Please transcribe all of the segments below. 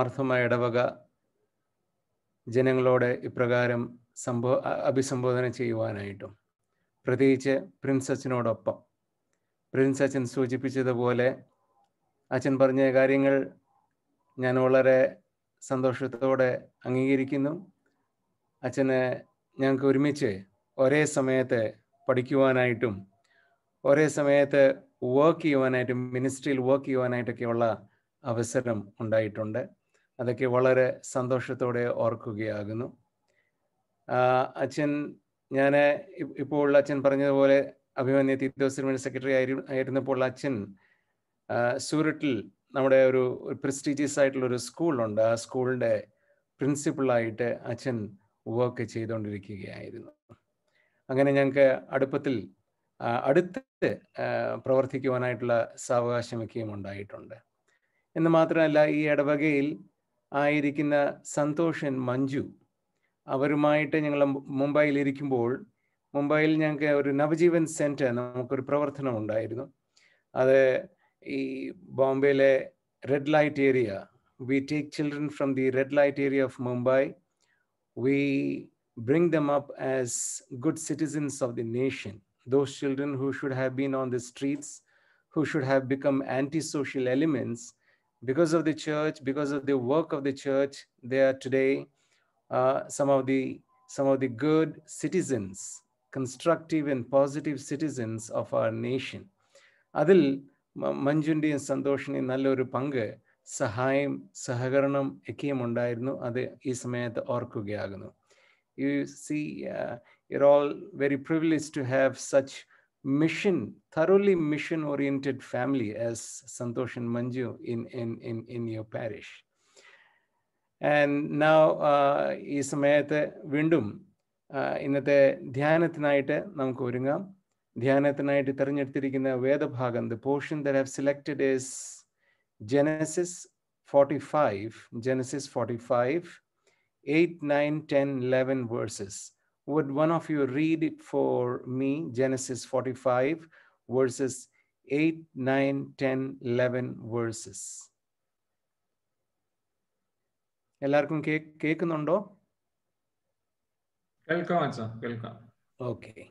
ആർത്ഥമായ ഇടവക ജനങ്ങളോട് ഇപ്രകാരം സംഭവ അഭിസംബോധന ചെയ്യുവാനായിട്ടും പ്രത്യേകിച്ച് പ്രിൻസ് അച്ഛനോടൊപ്പം പ്രിൻസ് അച്ഛൻ സൂചിപ്പിച്ചതുപോലെ അച്ഛൻ പറഞ്ഞ കാര്യങ്ങൾ ഞാൻ വളരെ സന്തോഷത്തോടെ അംഗീകരിക്കുന്നു അച്ഛന് ഞങ്ങൾക്ക് ഒരുമിച്ച് ഒരേ സമയത്ത് പഠിക്കുവാനായിട്ടും ഒരേ സമയത്ത് വർക്ക് ചെയ്യുവാനായിട്ടും മിനിസ്ട്രിയിൽ വർക്ക് ചെയ്യുവാനായിട്ടൊക്കെയുള്ള അവസരം ഉണ്ടായിട്ടുണ്ട് അതൊക്കെ വളരെ സന്തോഷത്തോടെ ഓർക്കുകയാകുന്നു അച്ഛൻ ഞാൻ ഇപ്പോൾ അച്ഛൻ പറഞ്ഞതുപോലെ അഭിമന്യ തീർത്തോസ് സെക്രട്ടറി ആയി ആയിരുന്നപ്പോൾ അച്ഛൻ സൂററ്റിൽ നമ്മുടെ ഒരു പ്രസ്റ്റീജിയസ് ആയിട്ടുള്ള ഒരു സ്കൂളുണ്ട് ആ സ്കൂളിൻ്റെ പ്രിൻസിപ്പളായിട്ട് അച്ഛൻ വർക്ക് ചെയ്തുകൊണ്ടിരിക്കുകയായിരുന്നു അങ്ങനെ ഞങ്ങൾക്ക് അടുപ്പത്തിൽ അടുത്ത് പ്രവർത്തിക്കുവാനായിട്ടുള്ള സാവകാശമൊക്കെയും ഉണ്ടായിട്ടുണ്ട് എന്ന് മാത്രമല്ല ഈ ഇടവകയിൽ ആയിരിക്കുന്ന സന്തോഷൻ മഞ്ജു അവരുമായിട്ട് ഞങ്ങൾ മുംബൈയിൽ ഇരിക്കുമ്പോൾ മുംബൈയിൽ ഞങ്ങൾക്ക് ഒരു നവജീവൻ സെൻറ്റർ നമുക്കൊരു പ്രവർത്തനം ഉണ്ടായിരുന്നു അത് ഈ ബോംബെയിലെ red light area we take children from the red light area of Mumbai we bring them up as good citizens of the nation. Those children who should have been on the streets, who should have become antisocial elements, because of the church, because of the work of the church, there are today uh, some of the some of the good citizens, constructive and positive citizens of our nation. അതിൽ മഞ്ജുൻ്റെയും സന്തോഷിൻ്റെയും നല്ലൊരു പങ്ക് സഹായം സഹകരണം ഒക്കെയും ഉണ്ടായിരുന്നു അത് ഈ സമയത്ത് ഓർക്കുകയാകുന്നു you see are all very privileged to have such mission, thoroughly mission oriented family as Santosh and Manju in, in, in, in your parish. And now ഈ സമയത്ത് വീണ്ടും ഇന്നത്തെ ധ്യാനത്തിനായിട്ട് നമുക്ക് ഒരുങ്ങാം ധ്യാനത്തിനായിട്ട് തിരഞ്ഞെടുത്തിരിക്കുന്ന വേദഭാഗം the portion they have selected is Genesis forty five Genesis forty five eight nine ten eleven verses would one of you read it for me genesis 45 verses 8 9 10 11 verses ellarkum kekunnundo welcome sir welcome okay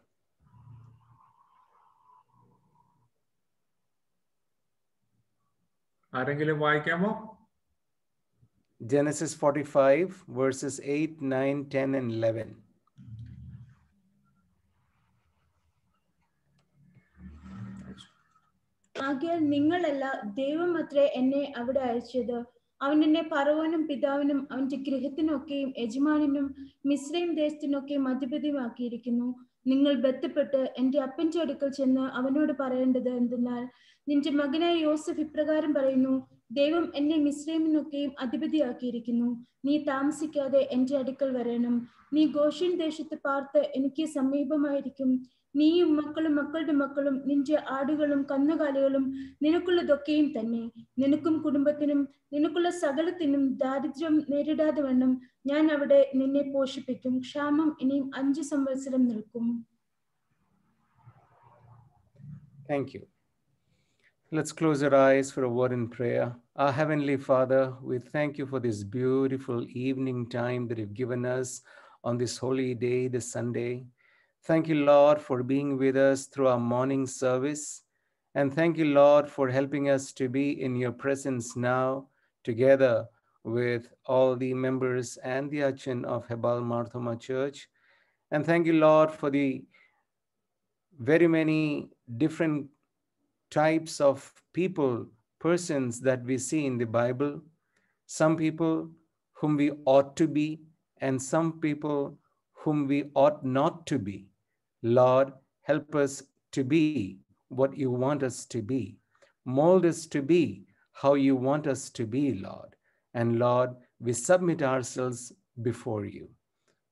Genesis 45, verses 8, 9, 10, and 11. ആകയാൽ നിങ്ങളല്ല ദൈവം അത്രേ എന്നെ അവിടെ അയച്ചത് അവൻ എന്നെ പറവനും പിതാവിനും അവന്റെ ഗൃഹത്തിനൊക്കെയും യജമാനനും മിശ്രയും ദേശത്തിനൊക്കെയും അധിപതിയുമാക്കിയിരിക്കുന്നു നിങ്ങൾ ബന്ധപ്പെട്ട് എൻ്റെ അപ്പൻ്റെ അടുക്കൽ ചെന്ന് അവനോട് പറയേണ്ടത് എന്തെന്നാൽ നിന്റെ മകനായ യോസഫ് ഇപ്രകാരം പറയുന്നു ദൈവം എന്നെ മിശ്രൈമിനൊക്കെയും അധിപതിയാക്കിയിരിക്കുന്നു നീ താമസിക്കാതെ എൻ്റെ അടുക്കൽ വരണം നീ ഗോഷൻ ദേശത്ത് പാർത്ത് എനിക്ക് സമീപമായിരിക്കും നീയും മക്കളും മക്കളുടെ മക്കളും നിന്റെ ആടുകളും കന്നുകാലികളും നിനക്കുള്ളതൊക്കെയും തന്നെ നിനക്കും കുടുംബത്തിനും നിനക്കുള്ള സകലത്തിനും ദാരിദ്ര്യം നേരിടാതെ വണ്ണം ഞാൻ അവിടെ നിന്നെ പോഷിപ്പിക്കും ക്ഷാമം ഇനിയും അഞ്ച് സംവത്സരം നിൽക്കും Thank you. Let's close our eyes for a word in prayer. Our Heavenly Father, we thank you for this beautiful evening time that you've given us on this holy day, this Sunday. Thank you, Lord, for being with us through our morning service. And thank you, Lord, for helping us to be in your presence now, together with all the members and the Achin of Hebal Marthoma Church. And thank you, Lord, for the very many different types of people, persons that we see in the Bible. Some people whom we ought to be, and some people whom we ought not to be. Lord, help us to be what you want us to be. Mold us to be how you want us to be, Lord. And Lord, we submit ourselves before you.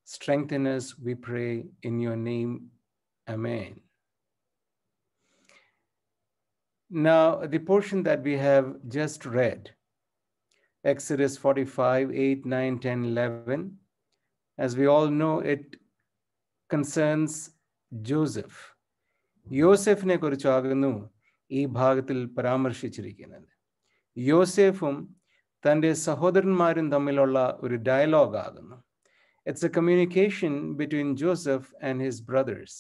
Strengthen us, we pray, in your name. Amen. Now, the portion that we have just read, Exodus 45, 8, 9, 10, 11, as we all know, it concerns Joseph യോസെഫിനെ കുറിച്ചാകുന്നു ഈ ഭാഗത്തിൽ പരാമർശിച്ചിരിക്കുന്നത് യോസെഫും തൻ്റെ സഹോദരന്മാരും തമ്മിലുള്ള ഒരു dialogue ആകുന്നു it's a communication between Joseph and his brothers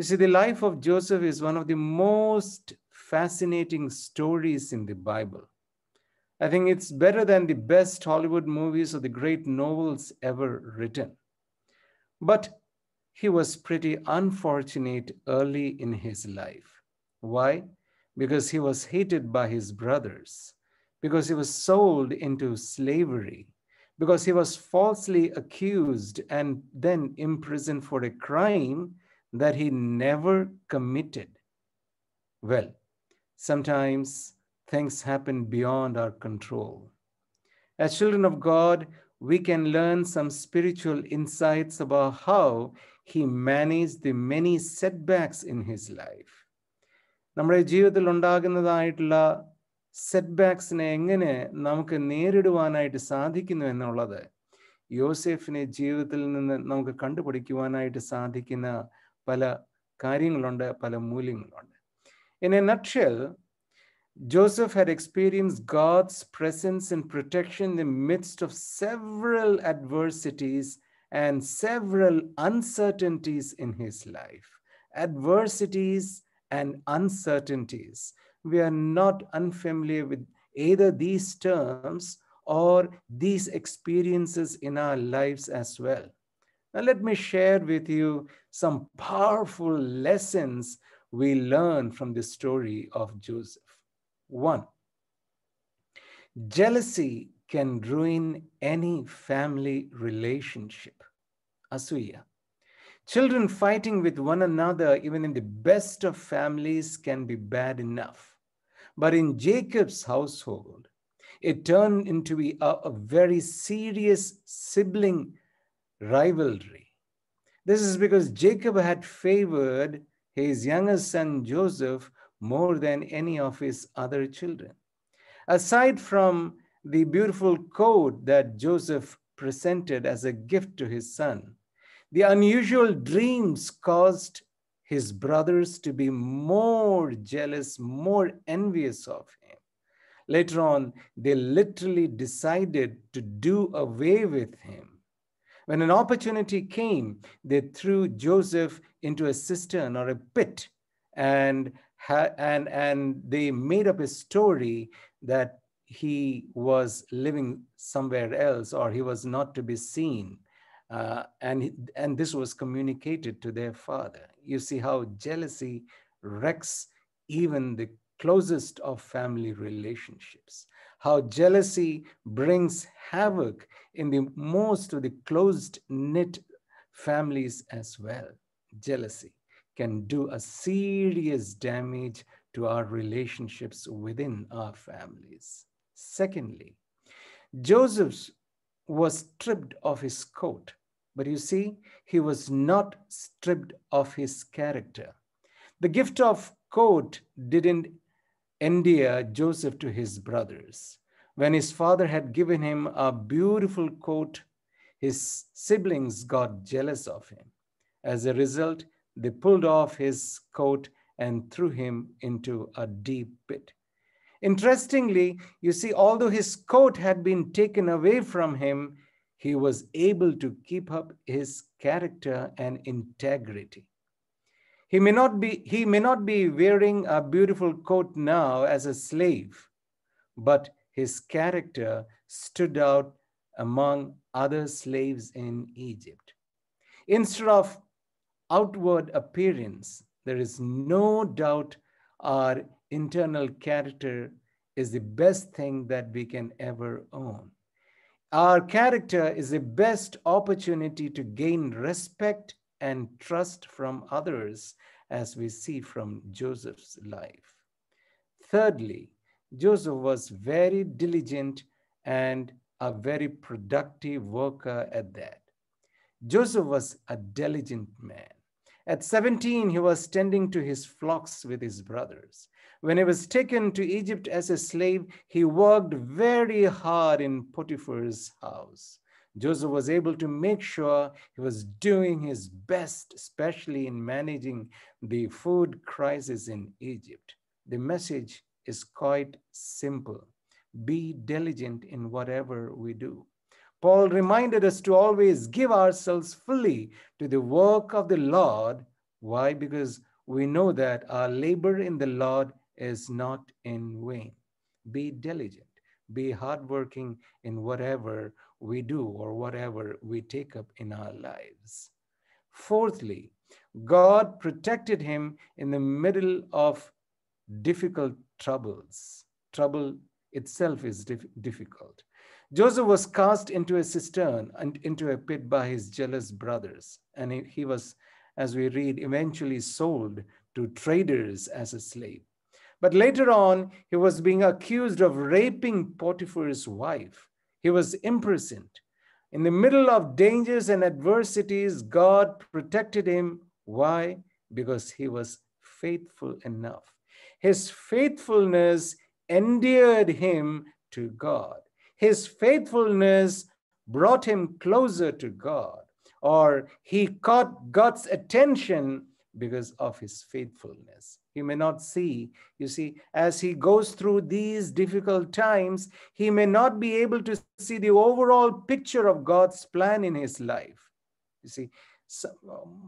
You see, the life of Joseph is one of the most fascinating stories in the Bible. I think it's better than the best Hollywood movies or the great novels ever written. But he was pretty unfortunate early in his life. Why? Because he was hated by his brothers, because he was sold into slavery, because he was falsely accused and then imprisoned for a crime that he never committed. Well, sometimes things happen beyond our control. As children of God, we can learn some spiritual insights about how he managed the many setbacks in his life നമ്മുടെ ജീവിതത്തിൽ ഉണ്ടാകുന്നതായിട്ടുള്ള സെറ്റ്ബാക്സിനെ എങ്ങനെ നമുക്ക് നേരിടുവാനായിട്ട് സാധിക്കുന്നു എന്നുള്ളത് യോസെഫിനെ ജീവിതത്തിൽ നിന്ന് നമുക്ക് കണ്ടുപിടിക്കുവാനായിട്ട് സാധിക്കുന്ന പല കാര്യങ്ങളുണ്ട് പല മൂല്യങ്ങളുണ്ട് എന്നെ നക്ഷൽ Joseph had experienced God's presence and protection in the midst of several adversities and several uncertainties in his life. Adversities and uncertainties. We are not unfamiliar with either these terms or these experiences in our lives as well. Now, let me share with you some powerful lessons we learn from the story of Joseph. One, jealousy can ruin any family relationship. Asuya. Children fighting with one another, even in the best of families, can be bad enough. But in Jacob's household, it turned into a, a very serious sibling rivalry. This is because Jacob had favored his younger son Joseph more than any of his other children. Aside from the beautiful coat that Joseph presented as a gift to his son, the unusual dreams caused his brothers to be more jealous, more envious of him. Later on, they literally decided to do away with him. When an opportunity came, they threw Joseph into a cistern or a pit and and, and they made up a story that he was living somewhere else or he was not to be seen. Uh, and, and this was communicated to their father. You see how jealousy wrecks even the closest of family relationships. How jealousy brings havoc in the most of the closed knit families as well. Jealousy can do a serious damage to our relationships within our families. Secondly, Joseph was stripped of his coat, but you see, he was not stripped of his character. The gift of coat didn't endear Joseph to his brothers. When his father had given him a beautiful coat, his siblings got jealous of him. As a result, they pulled off his coat and threw him into a deep pit. Interestingly, you see, although his coat had been taken away from him, he was able to keep up his character and integrity. He may not be, he may not be wearing a beautiful coat now as a slave, but his character stood out among other slaves in Egypt. Instead of outward appearance, there is no doubt our internal character is the best thing that we can ever own. Our character is the best opportunity to gain respect and trust from others, as we see from Joseph's life. Thirdly, Joseph was very diligent and a very productive worker at that. Joseph was a diligent man. At 17, he was tending to his flocks with his brothers. When he was taken to Egypt as a slave, he worked very hard in Potiphar's house. Joseph was able to make sure he was doing his best, especially in managing the food crisis in Egypt. The message is quite simple be diligent in whatever we do. Paul reminded us to always give ourselves fully to the work of the Lord. Why? Because we know that our labor in the Lord is not in vain. Be diligent, be hardworking in whatever we do or whatever we take up in our lives. Fourthly, God protected him in the middle of difficult troubles. Trouble itself is dif difficult. Joseph was cast into a cistern and into a pit by his jealous brothers. And he, he was, as we read, eventually sold to traders as a slave. But later on, he was being accused of raping Potiphar's wife. He was imprisoned. In the middle of dangers and adversities, God protected him. Why? Because he was faithful enough. His faithfulness endeared him to God his faithfulness brought him closer to God, or he caught God's attention because of his faithfulness. He may not see, you see, as he goes through these difficult times, he may not be able to see the overall picture of God's plan in his life. You see, so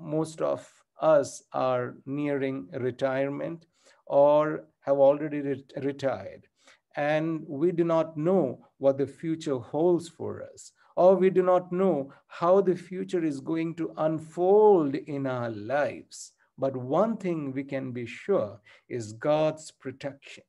most of us are nearing retirement or have already re- retired and we do not know what the future holds for us, or we do not know how the future is going to unfold in our lives. But one thing we can be sure is God's protection.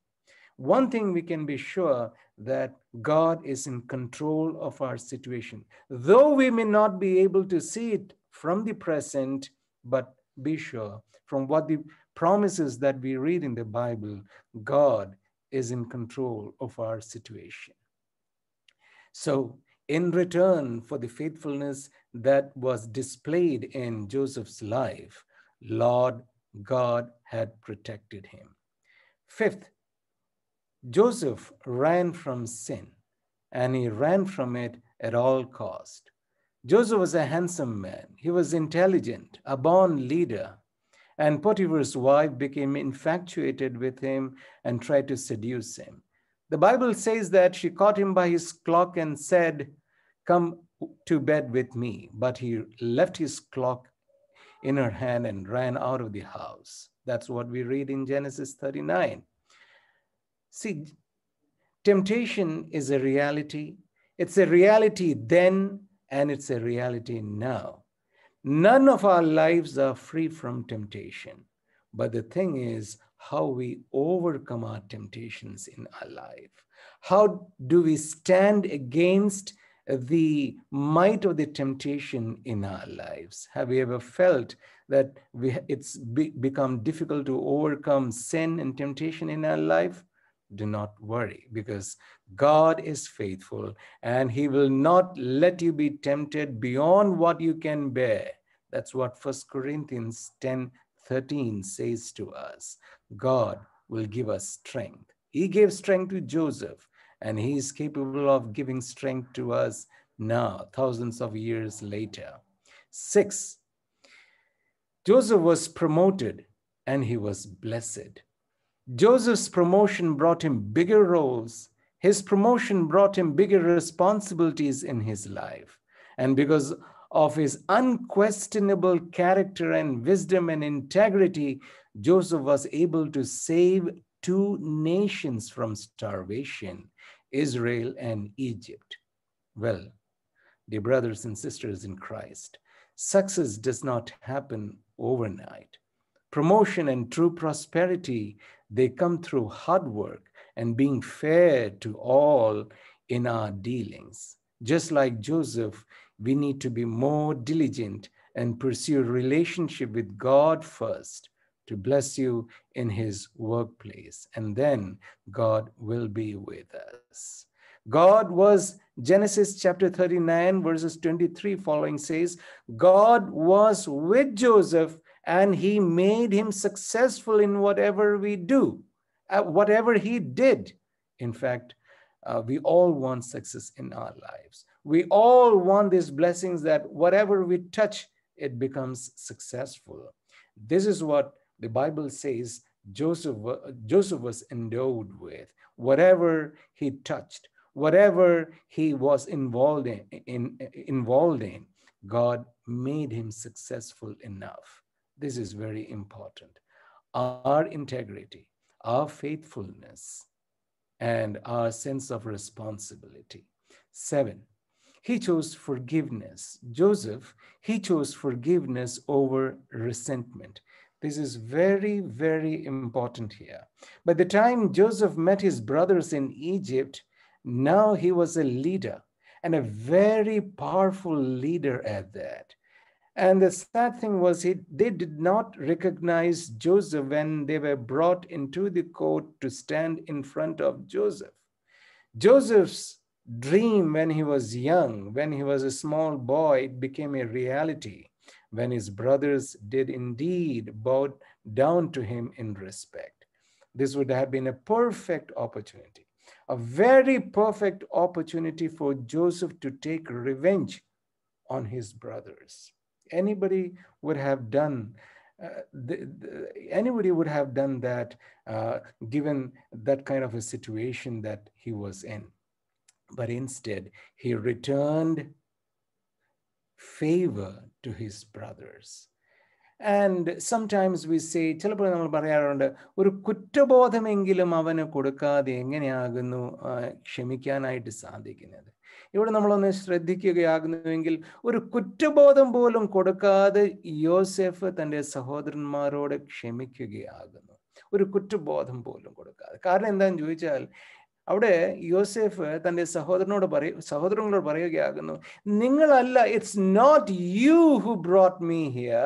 One thing we can be sure that God is in control of our situation. Though we may not be able to see it from the present, but be sure from what the promises that we read in the Bible, God is in control of our situation. So, in return for the faithfulness that was displayed in Joseph's life, Lord God had protected him. Fifth, Joseph ran from sin and he ran from it at all cost. Joseph was a handsome man. He was intelligent, a born leader, and Potiphar's wife became infatuated with him and tried to seduce him. The Bible says that she caught him by his cloak and said, Come to bed with me. But he left his cloak in her hand and ran out of the house. That's what we read in Genesis 39. See, temptation is a reality. It's a reality then and it's a reality now. None of our lives are free from temptation. But the thing is, how we overcome our temptations in our life. How do we stand against the might of the temptation in our lives? Have you ever felt that we, it's be, become difficult to overcome sin and temptation in our life? Do not worry, because God is faithful and he will not let you be tempted beyond what you can bear. That's what First Corinthians 10 13 says to us. God will give us strength. He gave strength to Joseph and he is capable of giving strength to us now, thousands of years later. Six, Joseph was promoted and he was blessed. Joseph's promotion brought him bigger roles his promotion brought him bigger responsibilities in his life. And because of his unquestionable character and wisdom and integrity, Joseph was able to save two nations from starvation Israel and Egypt. Well, dear brothers and sisters in Christ, success does not happen overnight. Promotion and true prosperity, they come through hard work and being fair to all in our dealings. Just like Joseph, we need to be more diligent and pursue relationship with God first to bless you in his workplace. And then God will be with us. God was, Genesis chapter 39, verses 23 following says, God was with Joseph and he made him successful in whatever we do at whatever he did. In fact, uh, we all want success in our lives. We all want these blessings that whatever we touch, it becomes successful. This is what the Bible says Joseph, Joseph was endowed with. Whatever he touched, whatever he was involved in, in, involved in, God made him successful enough. This is very important. Our integrity, our faithfulness, and our sense of responsibility. Seven, he chose forgiveness. Joseph, he chose forgiveness over resentment. This is very, very important here. By the time Joseph met his brothers in Egypt, now he was a leader and a very powerful leader at that. And the sad thing was, he, they did not recognize Joseph when they were brought into the court to stand in front of Joseph. Joseph's dream when he was young, when he was a small boy, it became a reality when his brothers did indeed bow down to him in respect. This would have been a perfect opportunity, a very perfect opportunity for Joseph to take revenge on his brothers anybody would have done uh, the, the, anybody would have done that uh, given that kind of a situation that he was in. But instead, he returned favor to his brothers. And sometimes we say ചിലപ്പോൾ നമ്മൾ പറയാറുണ്ട് ഒരു കുറ്റബോധമെങ്കിലും അവന് കൊടുക്കാതെ എങ്ങനെയാകുന്നു ക്ഷമിക്കാനായിട്ട് സാധിക്കുന്നത് ഇവിടെ നമ്മളൊന്ന് ശ്രദ്ധിക്കുകയാകുന്നുവെങ്കിൽ ഒരു കുറ്റബോധം പോലും കൊടുക്കാതെ യോസെഫ് തൻ്റെ സഹോദരന്മാരോട് ക്ഷമിക്കുകയാകുന്നു ഒരു കുറ്റബോധം പോലും കൊടുക്കാതെ കാരണം എന്താണെന്ന് ചോദിച്ചാൽ അവിടെ യോസെഫ് തൻ്റെ സഹോദരനോട് പറയും സഹോദരങ്ങളോട് പറയുകയാകുന്നു നിങ്ങളല്ല it's not you who brought me here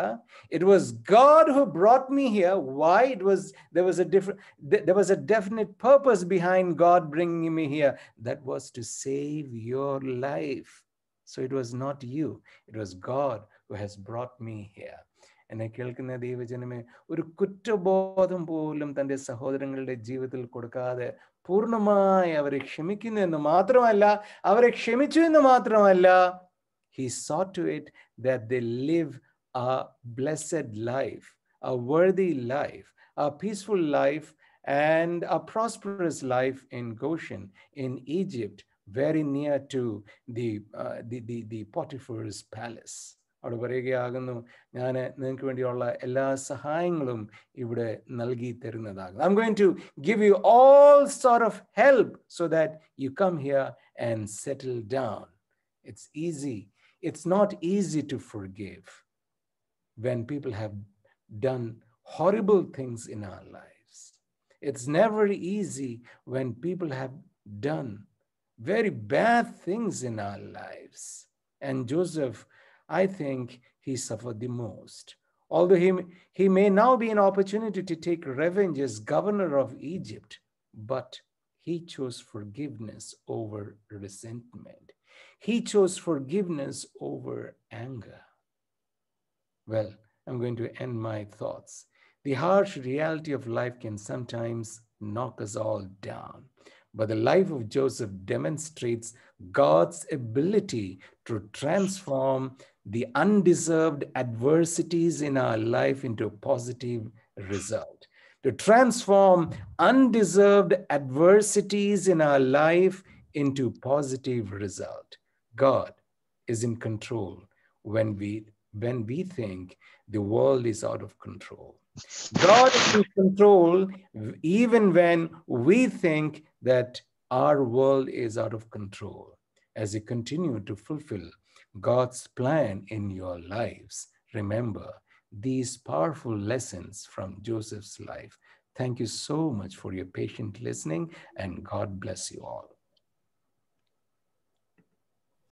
it was God who brought me here why it was there was a different there was a definite purpose behind God bring me here that was to save your life so it was not you it was God who has brought me here എന്നെ കേൾക്കുന്ന ദൈവജനമേ ഒരു കുറ്റബോധം പോലും തൻ്റെ സഹോദരങ്ങളുടെ ജീവിതത്തിൽ കൊടുക്കാതെ പൂർണ്ണമായി അവരെ ക്ഷമിക്കുന്നു എന്ന് മാത്രമല്ല അവരെ ക്ഷമിച്ചു എന്ന് മാത്രമല്ല he saw to it that they live a blessed life, a worthy life, a peaceful life, and a prosperous life in Goshen, in Egypt, very near to the, uh, the, the Potiphar's palace. അവിടെ പറയുകയാകുന്നു ഞാൻ നിങ്ങൾക്ക് വേണ്ടിയുള്ള എല്ലാ സഹായങ്ങളും ഇവിടെ നൽകി തരുന്നതാകുന്നു I'm going to give you all sort of help so that you come here and settle down it's easy it's not easy to forgive when people have done horrible things in our lives. It's never easy when people have done very bad things in our lives. And Joseph I think he suffered the most. Although he, he may now be an opportunity to take revenge as governor of Egypt, but he chose forgiveness over resentment. He chose forgiveness over anger. Well, I'm going to end my thoughts. The harsh reality of life can sometimes knock us all down. But the life of Joseph demonstrates God's ability to transform the undeserved adversities in our life into a positive result. To transform undeserved adversities in our life into positive result. God is in control when we when we think the world is out of control. God is in control even when we think that our world is out of control as we continue to fulfill God's plan in your lives. Remember these powerful lessons from Joseph's life. Thank you so much for your patient listening, and God bless you all.